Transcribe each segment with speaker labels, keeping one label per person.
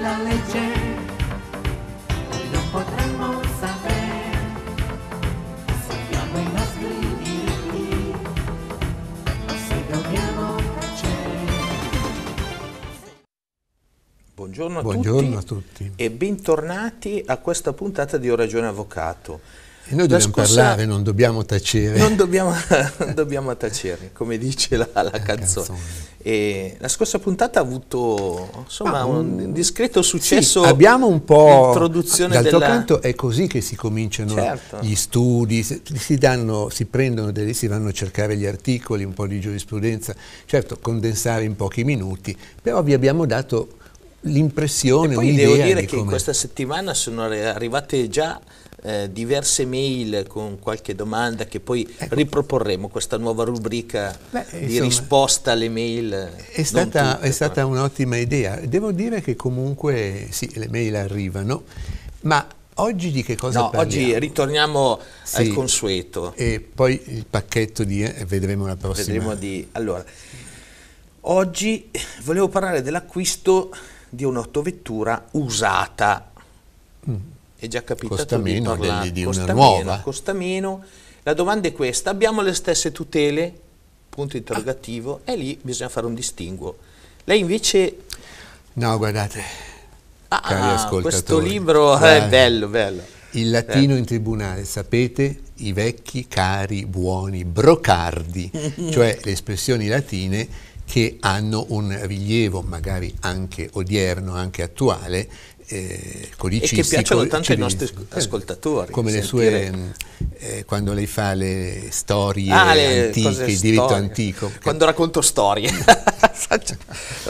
Speaker 1: la legge, noi non potremmo sapere, sappiamo i nostri diritti, ma se dobbiamo tacere.
Speaker 2: Buongiorno, a, Buongiorno tutti a tutti e bentornati a questa puntata di Ho Ragione Avvocato. E noi dobbiamo scorsa... parlare,
Speaker 1: non dobbiamo tacere. Non
Speaker 2: dobbiamo, non dobbiamo tacere, come dice la, la, la canzone. canzone. E la scorsa puntata ha avuto insomma, un, un, discreto successo. Sì, abbiamo un po'. d'altro della... canto
Speaker 1: è così che si cominciano certo. gli studi, si, danno, si prendono delle, si vanno a cercare gli articoli, un po' di giurisprudenza, certo condensare in pochi minuti, però vi abbiamo dato l'impressione, un'idea. Devo dire che in questa
Speaker 2: settimana sono arrivate già eh, diverse mail con qualche domanda che poi ecco. riproporremo questa nuova rubrica Beh, di risposta alle mail. È stata, tutte, è stata
Speaker 1: un'ottima idea. Devo dire che comunque sì, le mail arrivano, ma Oggi di che cosa no, parliamo? Oggi
Speaker 2: ritorniamo sì. al consueto. E poi il pacchetto di... Eh, vedremo la prossima. Vedremo di... Allora, oggi volevo parlare dell'acquisto di un'autovettura usata è già capitato costa di meno, parlare, di costa una meno, nuova. costa meno. La domanda è questa, abbiamo le stesse tutele? Punto interrogativo. Ah. E lì bisogna fare un distinguo. Lei invece... No, guardate, ah, cari ah, ascoltatori. Questo libro guarda, è bello, bello. Il latino eh.
Speaker 1: in tribunale, sapete, i vecchi, cari, buoni, brocardi, cioè le espressioni latine che hanno un rilievo magari anche odierno, anche attuale, eh, e che piacciono tanto ai nostri eh,
Speaker 2: ascoltatori. Come le sue,
Speaker 1: mm, eh, quando lei fa le storie ah, le antiche, il diritto storie. antico.
Speaker 2: Quando racconto storie.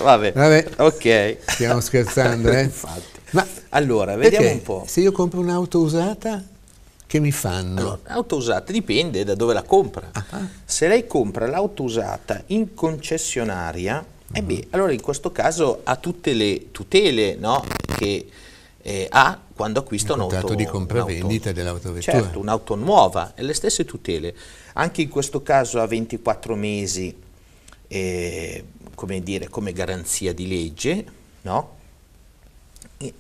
Speaker 2: Vabbè, Vabbè, ok. Stiamo
Speaker 1: scherzando, eh?
Speaker 2: Infatti. Ma allora, vediamo perché? un po'. Se io compro un'auto usata che mi fanno? Allora, auto usata dipende da dove la compra. Ah. Se lei compra l'auto usata in concessionaria, uh mm. -huh. eh beh, allora in questo caso ha tutte le tutele no? che eh, ha quando acquista un'auto. Un dato di compravendita dell'autovettura. Certo, un'auto nuova e le stesse tutele. Anche in questo caso a 24 mesi, eh, come dire, come garanzia di legge, no?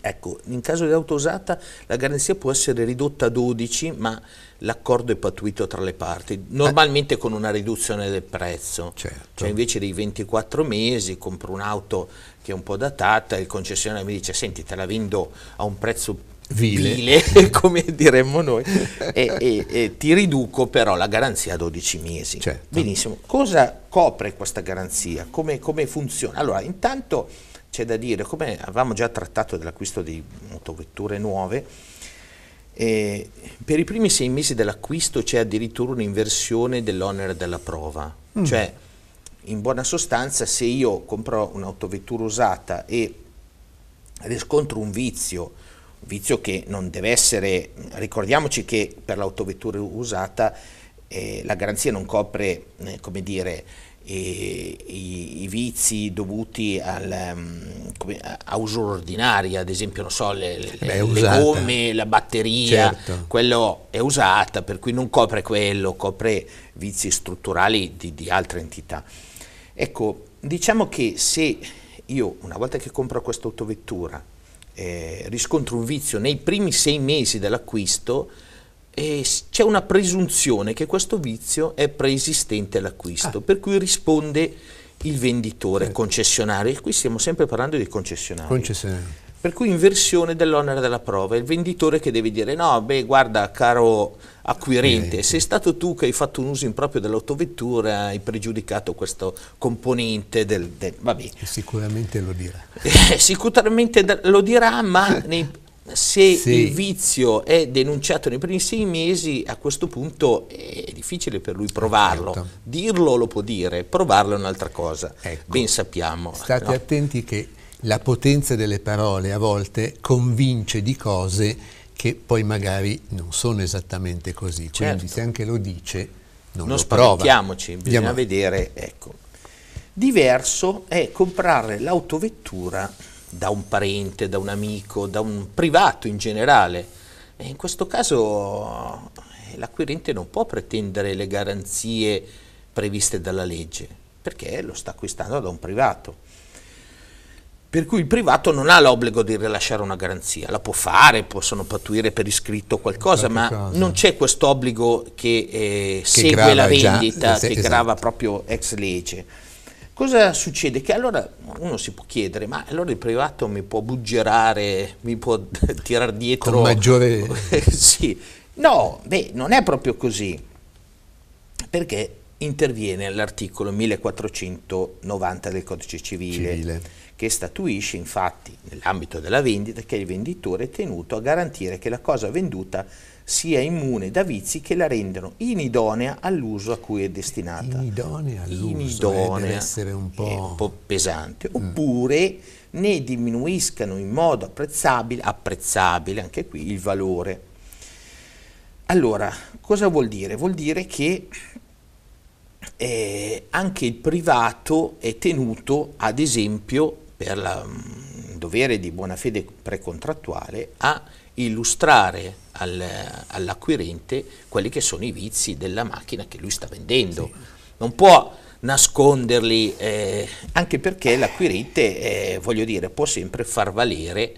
Speaker 2: Ecco, in caso di auto usata la garanzia può essere ridotta a 12, ma l'accordo è pattuito tra le parti, normalmente con una riduzione del prezzo. Certo. Cioè invece dei 24 mesi compro un'auto che è un po' datata e il concessionario mi dice "Senti, te la vendo a un prezzo vile, vile come diremmo noi, e, e, e, ti riduco però la garanzia a 12 mesi". Certo. Benissimo. Cosa copre questa garanzia? Come, come funziona? Allora, intanto c'è da dire, come avevamo già trattato dell'acquisto di motovetture nuove, eh, per i primi sei mesi dell'acquisto c'è addirittura un'inversione dell'onere della prova, mm. cioè in buona sostanza se io compro un'autovettura usata e riscontro un vizio, un vizio che non deve essere, ricordiamoci che per l'autovettura usata eh, la garanzia non copre, eh, come dire, i, i, vizi dovuti al, mm, come, a uso ordinaria, ad esempio non so, le, le, Beh, le gomme, la batteria, certo. quello è usata, per cui non copre quello, copre vizi strutturali di, di altre entità. Ecco, diciamo che se io una volta che compro questa autovettura eh, riscontro un vizio nei primi sei mesi dell'acquisto, eh, c'è una presunzione che questo vizio è preesistente all'acquisto, ah. per cui risponde il venditore, certo. concessionario, e qui stiamo sempre parlando di concessionario.
Speaker 1: concessionario.
Speaker 2: Per cui inversione dell'onere della prova, è il venditore che deve dire no, beh guarda caro acquirente, sei stato tu che hai fatto un uso improprio dell'autovettura, hai pregiudicato questo componente del... del vabbè. Sicuramente lo dirà. sicuramente lo dirà, ma nei, se sì. il vizio è denunciato nei primi sei mesi, a questo punto è difficile per lui provarlo. Certo. Dirlo lo può dire, provarlo è un'altra cosa. Ecco. Ben sappiamo. State no?
Speaker 1: attenti che la potenza delle parole a volte convince di cose che poi magari non sono esattamente così. Cioè, certo. Quindi se anche lo dice, non, non lo prova. Non bisogna Andiamo.
Speaker 2: vedere. Ecco. Diverso è comprare l'autovettura da un parente, da un amico, da un privato in generale. E in questo caso eh, l'acquirente non può pretendere le garanzie previste dalla legge, perché lo sta acquistando da un privato. Per cui il privato non ha l'obbligo di rilasciare una garanzia, la può fare, possono pattuire per iscritto qualcosa, ma cosa. non c'è questo obbligo che, eh, che segue la vendita, già, che esatto. grava proprio ex legge. Cosa succede? Che allora uno si può chiedere, ma allora il privato mi può buggerare, mi può tirare dietro... Con maggiore... sì. No, beh, non è proprio così, perché interviene l'articolo 1490 del Codice Civile, Civile. che statuisce infatti, nell'ambito della vendita, che il venditore è tenuto a garantire che la cosa venduta sia immune da vizi che la rendono inidonea all'uso a cui è destinata. Inidonea all'uso, inidonea, eh, deve essere un po', un po pesante. Mm. Oppure ne diminuiscano in modo apprezzabile, apprezzabile anche qui, il valore. Allora, cosa vuol dire? Vuol dire che eh, anche il privato è tenuto, ad esempio, per la, il mm, dovere di buona fede precontrattuale, a illustrare al, all'acquirente quelli che sono i vizi della macchina che lui sta vendendo. Sì. Non può nasconderli, eh, anche perché l'acquirente, eh, voglio dire, può sempre far valere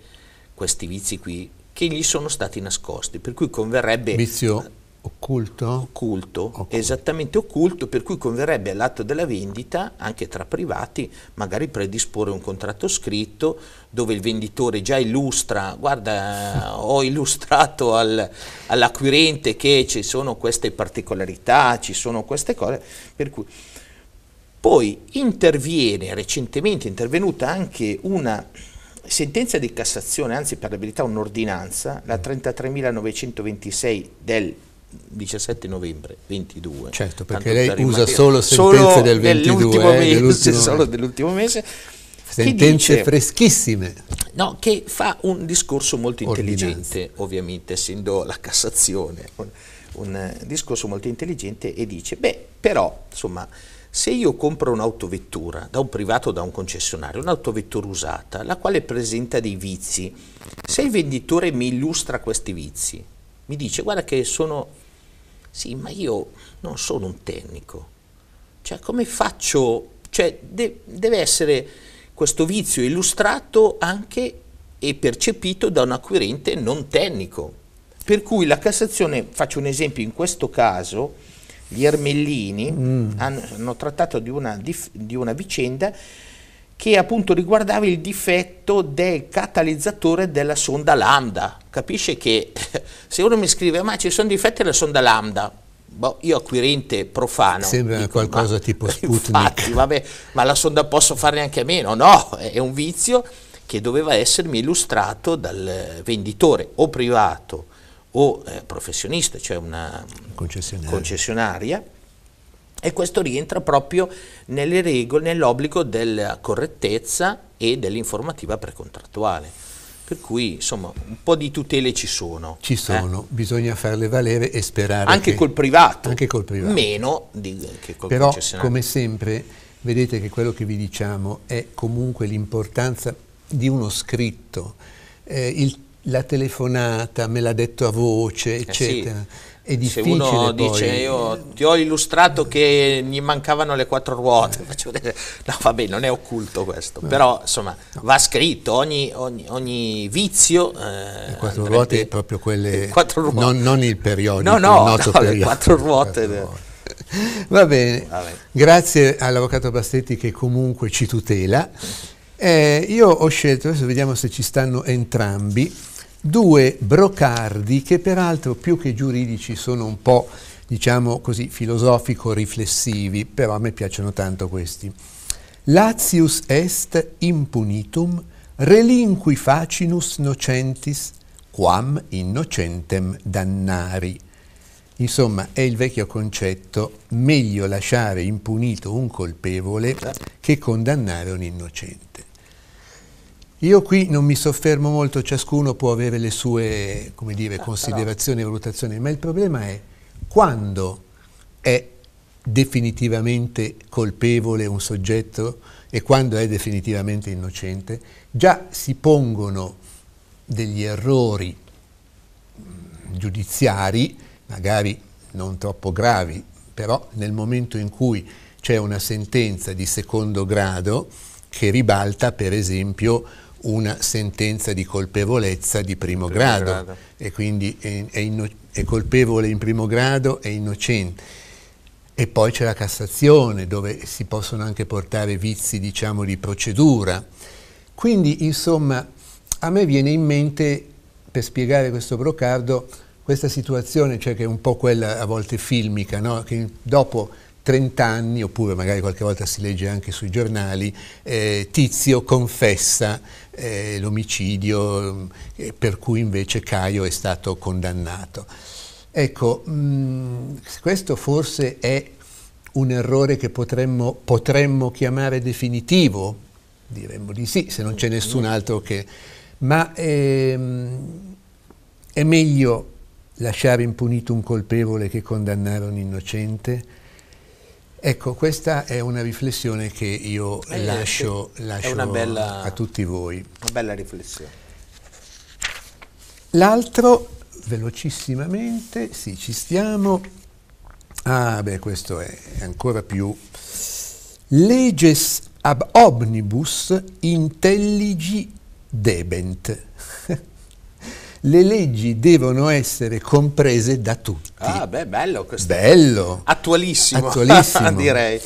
Speaker 2: questi vizi qui che gli sono stati nascosti, per cui converrebbe... Vizio
Speaker 1: Occulto? Occulto,
Speaker 2: occulto. esattamente occulto, per cui converrebbe all'atto della vendita, anche tra privati, magari predisporre un contratto scritto dove il venditore già illustra, guarda ho illustrato al, all'acquirente che ci sono queste particolarità, ci sono queste cose, per cui... Poi interviene, recentemente è intervenuta anche una sentenza di Cassazione, anzi per l'abilità un'ordinanza, la 33.926 mm. del 17 novembre 22. Certo, perché lei usa solo sentenze solo del 22, eh, mese, dell'ultimo solo dell'ultimo mese. Sentenze dice,
Speaker 1: freschissime.
Speaker 2: No, che fa un discorso molto Ordinanza. intelligente, ovviamente, essendo la Cassazione, un, un eh, discorso molto intelligente e dice, beh, però, insomma, se io compro un'autovettura da un privato o da un concessionario, un'autovettura usata, la quale presenta dei vizi, se il venditore mi illustra questi vizi, mi dice guarda che sono sì, ma io non sono un tecnico. Cioè, come faccio? Cioè, de deve essere questo vizio illustrato anche e percepito da un acquirente non tecnico. Per cui la Cassazione, faccio un esempio, in questo caso gli Ermellini mm. hanno, hanno, trattato di una, di una vicenda che appunto riguardava il difetto del catalizzatore della sonda lambda. Capisce che se uno mi scrive ma ci sono difetti della sonda lambda, boh, io acquirente profano. Sembra dico,
Speaker 1: qualcosa tipo Sputnik. Infatti,
Speaker 2: vabbè, ma la sonda posso farne anche a meno? No, è un vizio che doveva essermi illustrato dal venditore o privato o eh, professionista, cioè una concessionaria e questo rientra proprio nelle regole, nell'obbligo della correttezza e dell'informativa precontrattuale. Per cui, insomma, un po' di tutele ci sono. Ci eh. sono,
Speaker 1: eh? bisogna farle valere e sperare. Anche che, col
Speaker 2: privato. Anche col privato. Meno di, che col Però, come
Speaker 1: sempre, vedete che quello che vi diciamo è comunque l'importanza di uno scritto, eh, il la telefonata, me l'ha detto a voce, eccetera. Eh sì. È difficile Se uno poi. dice io
Speaker 2: ti ho illustrato che gli mancavano le quattro ruote, eh. no vabbè non è occulto questo, no. però insomma no. va scritto ogni, ogni, ogni vizio. Eh, le
Speaker 1: quattro andrebbe, ruote proprio quelle, ruote. Non, non, il periodico, no no, no periodico. le quattro
Speaker 2: ruote. Le quattro va, bene. va bene,
Speaker 1: grazie all'avvocato Bastetti che comunque ci tutela. Eh, io ho scelto, adesso vediamo se ci stanno entrambi, due brocardi che peraltro più che giuridici sono un po' diciamo così filosofico-riflessivi, però a me piacciono tanto questi. Latius est impunitum relinqui facinus nocentis quam innocentem dannari. Insomma, è il vecchio concetto, meglio lasciare impunito un colpevole che condannare un innocente. Io qui non mi soffermo molto, ciascuno può avere le sue dire, eh, considerazioni e valutazioni, ma il problema è quando è definitivamente colpevole un soggetto e quando è definitivamente innocente, già si pongono degli errori mm, giudiziari, magari non troppo gravi, però nel momento in cui c'è una sentenza di secondo grado che ribalta per esempio una sentenza di colpevolezza di primo, primo grado, grado, e quindi è, è, è, colpevole in primo grado, e innocente. E poi c'è la Cassazione dove si possono anche portare vizi diciamo di procedura. Quindi insomma a me viene in mente per spiegare questo brocardo questa situazione, cioè che è un po' quella a volte filmica, no? che dopo 30 anni, oppure magari qualche volta si legge anche sui giornali, eh, Tizio confessa eh, l'omicidio eh, per cui invece Caio è stato condannato. Ecco, mh, mm, questo forse è un errore che potremmo, potremmo chiamare definitivo, diremmo di sì, se non c'è nessun altro che... Ma ehm, è meglio lasciare impunito un colpevole che condannare un innocente? Ecco, questa è una riflessione che io eh, lascio, sì. lascio bella, a tutti voi. Una
Speaker 2: bella riflessione.
Speaker 1: L'altro, velocissimamente, sì, ci stiamo. Ah, beh, questo è ancora più. Leges ab omnibus intelligi debent. Le leggi devono essere comprese da tutti.
Speaker 2: Ah, beh, bello questo. Bello. Attualissimo. Attualissimo. direi.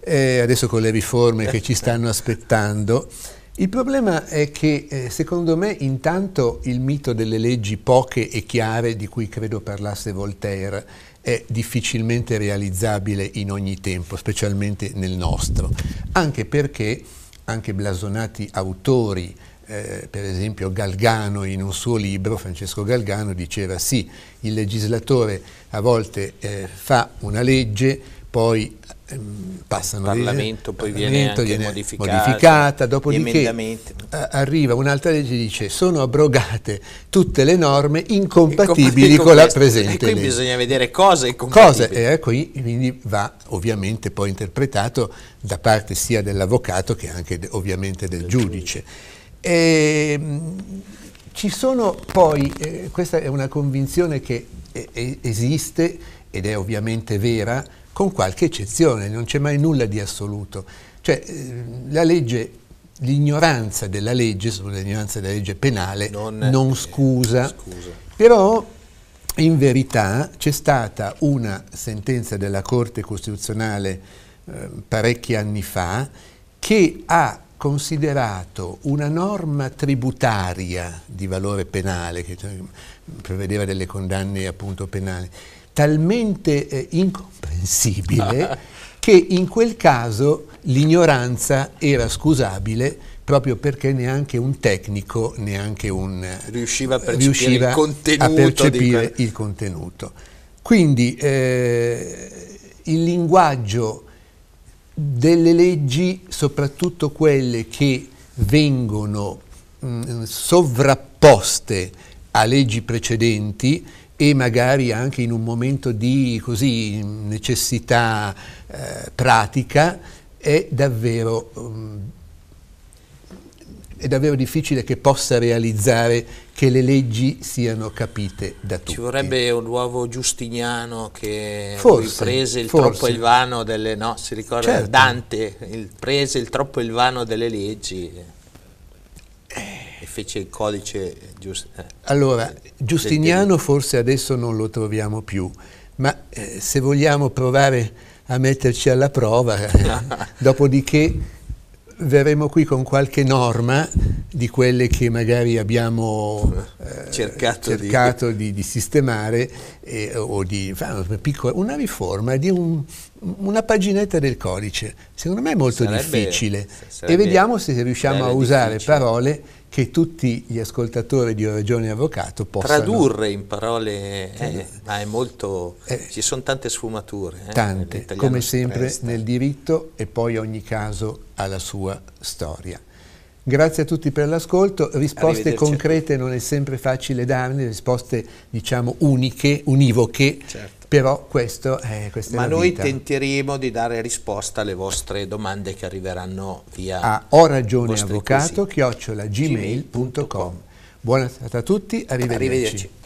Speaker 1: E adesso con le riforme che ci stanno aspettando. Il problema è che eh, secondo me intanto il mito delle leggi poche e chiare di cui credo parlasse Voltaire è difficilmente realizzabile in ogni tempo, specialmente nel nostro, anche perché anche blasonati autori eh, per esempio Galgano in un suo libro, Francesco Galgano, diceva sì, il legislatore a volte eh, fa una legge, poi ehm, passano il Parlamento, legge, poi Parlamento viene, viene modificata, modificata dopodiché arriva un'altra legge e dice sono abrogate tutte le norme incompatibili con, con, la presente legge. e qui legge. bisogna
Speaker 2: vedere cosa è compatibile. Cosa,
Speaker 1: eh, qui quindi va ovviamente poi interpretato da parte sia dell'avvocato che anche ovviamente del, del giudice. giudice. E, ehm, ci sono poi, eh, questa è una convinzione che eh, esiste ed è ovviamente vera, con qualche eccezione, non c'è mai nulla di assoluto. Cioè, eh, legge, l'ignoranza della legge, l'ignoranza della legge penale,
Speaker 2: non, non
Speaker 1: scusa. scusa. Però in verità c'è stata una sentenza della Corte Costituzionale eh, parecchi anni fa che ha considerato una norma tributaria di valore penale, che cioè prevedeva delle condanne appunto penali, talmente eh, incomprensibile che in quel caso l'ignoranza era scusabile proprio perché neanche un tecnico, neanche un... riusciva a percepire, riusciva il, contenuto a percepire di... il contenuto. Quindi eh, il linguaggio delle leggi, soprattutto quelle che vengono mh, mm, sovrapposte a leggi precedenti e magari anche in un momento di così, necessità eh, pratica, è davvero... Mh, mm, è davvero difficile che possa realizzare che le leggi siano capite da tutti. Ci vorrebbe
Speaker 2: un nuovo Giustiniano che forse, riprese il forse. troppo il vano delle, no, si ricorda certo. Dante, il, prese il troppo il vano delle leggi e fece il codice giusto. Eh, allora,
Speaker 1: Giustiniano forse adesso non lo troviamo più, ma eh, se vogliamo provare a metterci alla prova, dopodiché verremo qui con qualche norma di quelle che magari abbiamo eh, eh cercato, cercato di... Di, di, sistemare eh, o di fare una, una riforma di un, una paginetta del codice. Secondo me è molto sarebbe, difficile sarebbe, e vediamo se riusciamo a usare difficile. parole che tutti gli ascoltatori di Regione Avvocato possano... Tradurre
Speaker 2: in parole, eh, eh ma è molto... Eh, ci sono tante sfumature. Eh, tante, come sempre nel
Speaker 1: diritto e poi ogni caso ha la sua storia. Grazie a tutti per l'ascolto, risposte concrete non è sempre facile darne, risposte diciamo uniche, univoche, certo. però questo è questa Ma è noi vita.
Speaker 2: tenteremo di dare risposta alle vostre domande che arriveranno via a
Speaker 1: ho ragione avvocato chiocciolagmail.com. Buona serata a tutti, arrivederci. arrivederci.